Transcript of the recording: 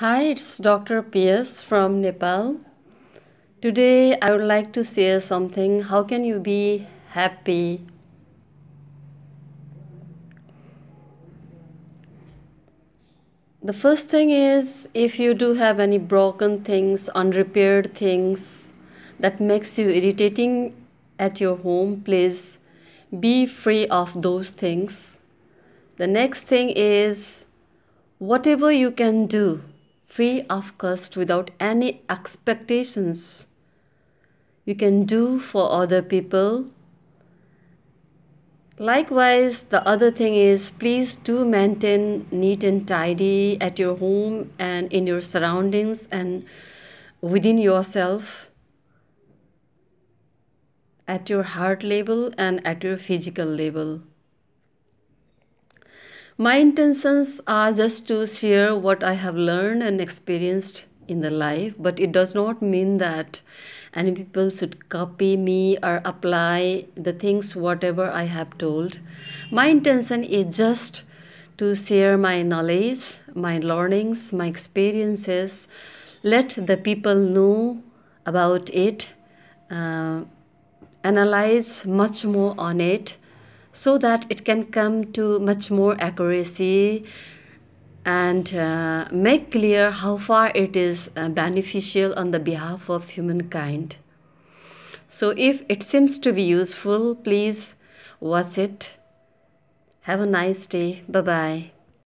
Hi, it's Dr. P.S. from Nepal. Today I would like to share something. How can you be happy? The first thing is if you do have any broken things, unrepaired things that makes you irritating at your home, please be free of those things. The next thing is whatever you can do free of cost without any expectations. You can do for other people. Likewise, the other thing is please do maintain neat and tidy at your home and in your surroundings and within yourself at your heart level and at your physical level. My intentions are just to share what I have learned and experienced in the life, but it does not mean that any people should copy me or apply the things whatever I have told. My intention is just to share my knowledge, my learnings, my experiences, let the people know about it, uh, analyze much more on it, so that it can come to much more accuracy and uh, make clear how far it is uh, beneficial on the behalf of humankind. So, if it seems to be useful, please watch it. Have a nice day. Bye bye.